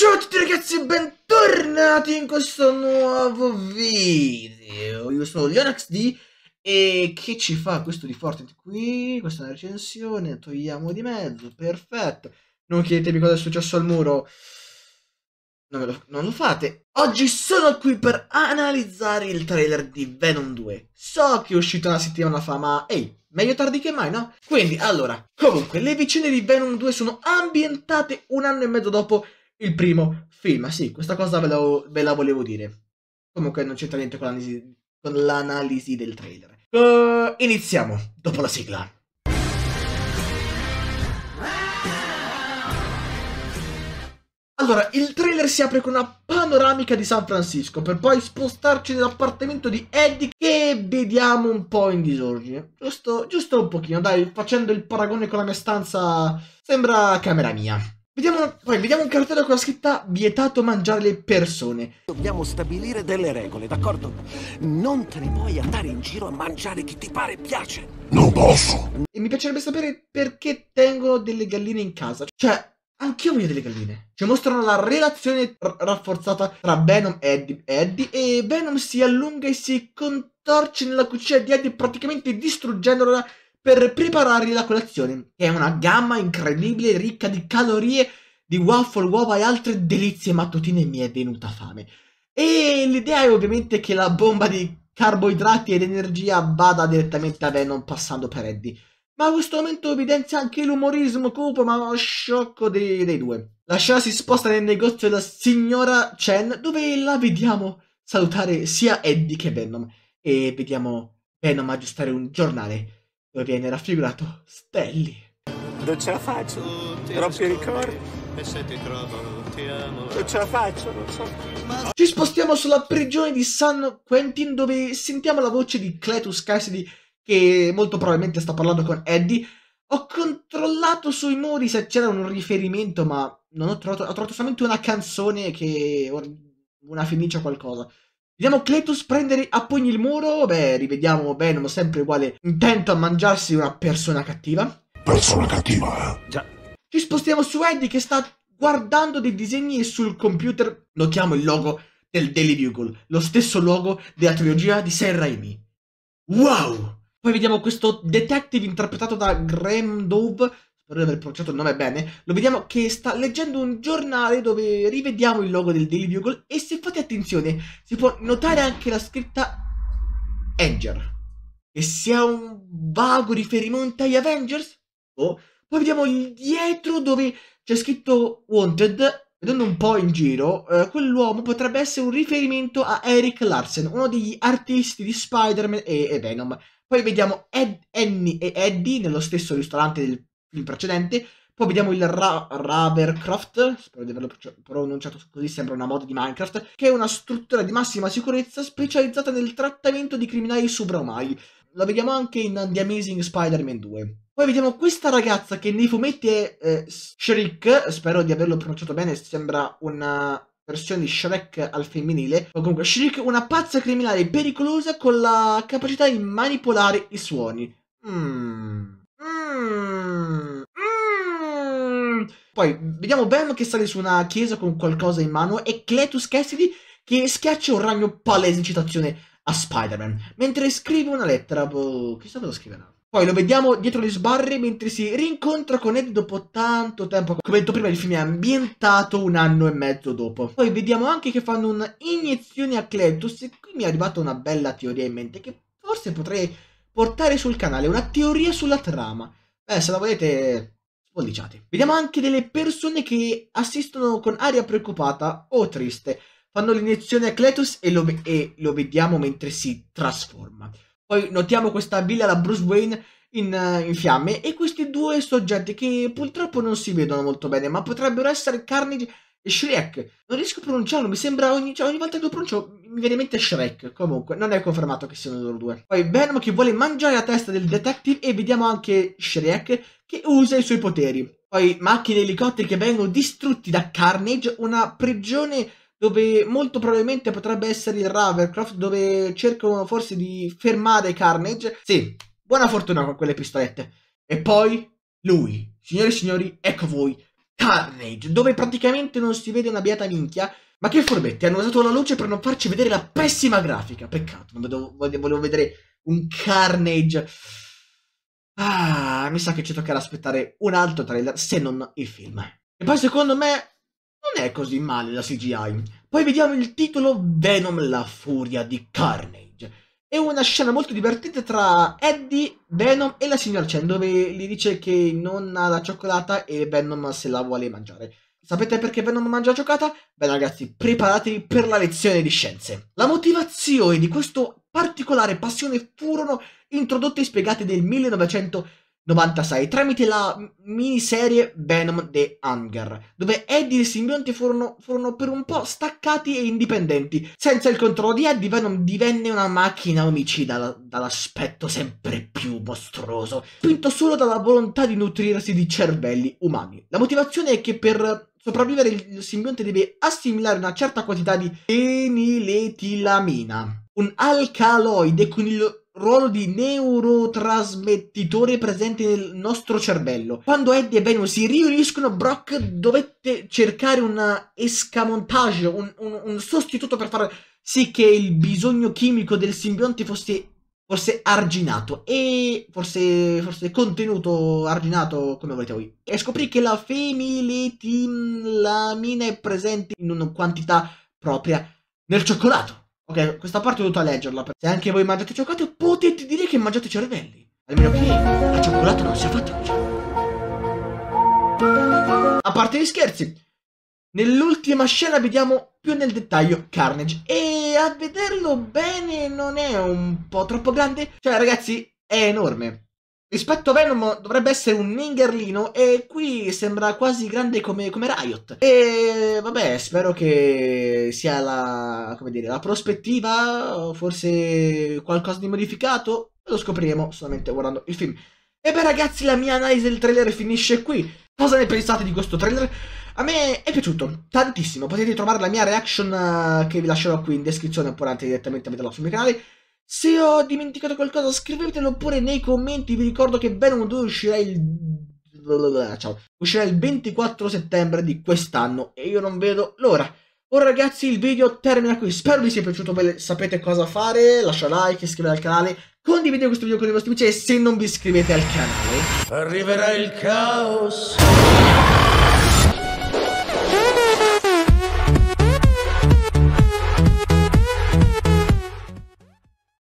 Ciao a tutti ragazzi e bentornati in questo nuovo video Io sono LeonXD e che ci fa questo di Fortnite qui? Questa è una recensione, togliamo di mezzo, perfetto Non chiedetemi cosa è successo al muro non lo, non lo fate Oggi sono qui per analizzare il trailer di Venom 2 So che è uscito una settimana fa ma ehi Meglio tardi che mai, no? Quindi, allora, comunque, le vicende di Venom 2 sono ambientate un anno e mezzo dopo il primo film. Ah, sì, questa cosa ve, lo, ve la volevo dire. Comunque non c'entra niente con l'analisi, con l'analisi del trailer. Uh, iniziamo, dopo la sigla. Allora, il trailer si apre con una panoramica di San Francisco, per poi spostarci nell'appartamento di Eddie che vediamo un po' in disordine. Giusto, giusto un pochino, dai, facendo il paragone con la mia stanza, sembra camera mia. Vediamo, vediamo, un cartello con la scritta vietato mangiare le persone. Dobbiamo stabilire delle regole, d'accordo? Non te ne puoi andare in giro a mangiare chi ti pare e piace. Non posso. E mi piacerebbe sapere perché tengono delle galline in casa. Cioè, anch'io voglio delle galline. Ci cioè, mostrano la relazione rafforzata tra Venom e Eddie, Eddie e Venom si allunga e si contorce nella cucina di Eddie praticamente distruggendola per preparargli la colazione, che è una gamma incredibile ricca di calorie, di waffle, uova e altre delizie mattutine mi è venuta fame. E l'idea è ovviamente che la bomba di carboidrati ed energia vada direttamente a Venom passando per Eddie. Ma questo momento evidenzia anche l'umorismo cupo ma sciocco dei, dei due. La scena si sposta nel negozio della signora Chen dove la vediamo salutare sia Eddie che Venom e vediamo Venom aggiustare un giornale dove viene raffigurato Stelli. Non ce la faccio, troppi ricordi. E se ti trovano, ti amo. Non ce la faccio, non so. Ci spostiamo sulla prigione di San Quentin dove sentiamo la voce di Cletus Cassidy che molto probabilmente sta parlando con Eddie. Ho controllato sui muri se c'era un riferimento, ma non ho trovato, ho trovato solamente una canzone che una fenice o qualcosa. Vediamo Cletus prendere a pugni il muro. Beh, rivediamo Venom sempre uguale, intento a mangiarsi una persona cattiva. Persona cattiva, eh? Già. Ci spostiamo su Eddie che sta guardando dei disegni e sul computer notiamo il logo del Daily Bugle, lo stesso logo della trilogia di Sam Raimi. Wow! Poi vediamo questo detective interpretato da Graham Dove dovrei aver pronunciato il nome bene, lo vediamo che sta leggendo un giornale dove rivediamo il logo del Daily Bugle e se fate attenzione si può notare anche la scritta Avenger. Che sia un vago riferimento agli Avengers? Oh. Poi vediamo il dietro dove c'è scritto Wanted vedendo un po' in giro, eh, quell'uomo potrebbe essere un riferimento a Eric Larsen, uno degli artisti di Spider-Man e, e Venom. Poi vediamo Ed, Annie e Eddie nello stesso ristorante del film precedente. Poi vediamo il Ra- Ravercraft, spero di averlo pronunciato così, sembra una mod di Minecraft, che è una struttura di massima sicurezza specializzata nel trattamento di criminali subramai. Lo vediamo anche in The Amazing Spider-Man 2. Poi vediamo questa ragazza che nei fumetti è eh, Shriek, spero di averlo pronunciato bene, sembra una versione di Shrek al femminile, o comunque Shriek, è una pazza criminale pericolosa con la capacità di manipolare i suoni. Mmm Mm, mm. Poi vediamo Bam che sale su una chiesa con qualcosa in mano e Cletus Cassidy che schiaccia un ragno palese in citazione a Spider-Man mentre scrive una lettera. Boh, chissà cosa scriverà. Poi lo vediamo dietro le sbarre mentre si rincontra con Ed dopo tanto tempo. Come detto prima, il film è ambientato un anno e mezzo dopo. Poi vediamo anche che fanno un'iniezione a Cletus e qui mi è arrivata una bella teoria in mente che forse potrei portare sul canale una teoria sulla trama. Beh, se la volete, sfolliciate. Vediamo anche delle persone che assistono con aria preoccupata o triste. Fanno l'iniezione a Cletus e lo, e lo vediamo mentre si trasforma. Poi notiamo questa villa da Bruce Wayne in, in, fiamme e questi due soggetti che purtroppo non si vedono molto bene, ma potrebbero essere Carnage e Shrek. Non riesco a pronunciarlo, mi sembra ogni, cioè, ogni volta che lo pronuncio mi viene in mente Shrek. Comunque, non è confermato che siano loro due. Poi Venom che vuole mangiare la testa del detective e vediamo anche Shrek che usa i suoi poteri. Poi macchine e elicotteri che vengono distrutti da Carnage, una prigione dove molto probabilmente potrebbe essere il Ravercroft, dove cercano forse di fermare Carnage. Sì, buona fortuna con quelle pistolette. E poi lui, signore e signori, ecco voi, Carnage, dove praticamente non si vede una beata minchia, ma che furbetti, hanno usato la luce per non farci vedere la pessima grafica. Peccato, volevo, volevo vedere un carnage. Ah, mi sa che ci toccherà aspettare un altro trailer, se non il film. E poi secondo me non è così male la CGI. Poi vediamo il titolo Venom la furia di Carnage. È una scena molto divertente tra Eddie, Venom e la signora Chen, dove gli dice che non ha la cioccolata e Venom se la vuole mangiare. Sapete perché Venom mangia giocata? Beh ragazzi, preparatevi per la lezione di scienze. La motivazione di questa particolare passione furono introdotte e spiegate nel 1996 tramite la miniserie Venom The Hunger, dove Eddie e i simbionti furono, furono per un po' staccati e indipendenti. Senza il controllo di Eddie, Venom divenne una macchina omicida dall'aspetto sempre più mostruoso, spinto solo dalla volontà di nutrirsi di cervelli umani. La motivazione è che per sopravvivere il simbionte deve assimilare una certa quantità di eniletilamina, un alcaloide con il ruolo di neurotrasmettitore presente nel nostro cervello. Quando Eddie e Venom si riuniscono, Brock dovette cercare un escamontage, un, un, un sostituto per far sì che il bisogno chimico del simbionte fosse forse arginato e forse, forse contenuto arginato come volete voi e scoprì che la femilitilamina è presente in una quantità propria nel cioccolato ok questa parte ho dovuto leggerla se anche voi mangiate cioccolato potete dire che mangiate cervelli almeno che il cioccolato non sia fatto a parte gli scherzi nell'ultima scena vediamo più nel dettaglio Carnage. E a vederlo bene non è un po' troppo grande? Cioè ragazzi, è enorme. Rispetto a Venom dovrebbe essere un ningerlino e qui sembra quasi grande come, come Riot. E vabbè, spero che sia la, dire, la prospettiva, forse qualcosa di modificato, lo scopriremo solamente guardando il film. E beh ragazzi la mia analisi del trailer finisce qui. Cosa ne pensate di questo trailer? A me è piaciuto tantissimo, potete trovare la mia reaction uh, che vi lascerò qui in descrizione oppure anche direttamente a metterla sul mio canale. Se ho dimenticato qualcosa scrivetelo pure nei commenti, vi ricordo che Venom 2 uscirà il... Ciao. uscirà il 24 settembre di quest'anno e io non vedo l'ora. Ora ragazzi il video termina qui, spero vi sia piaciuto, bene. sapete cosa fare, lascia like, iscrivetevi al canale, condividete questo video con i vostri amici e se non vi iscrivete al canale... Arriverà il caos!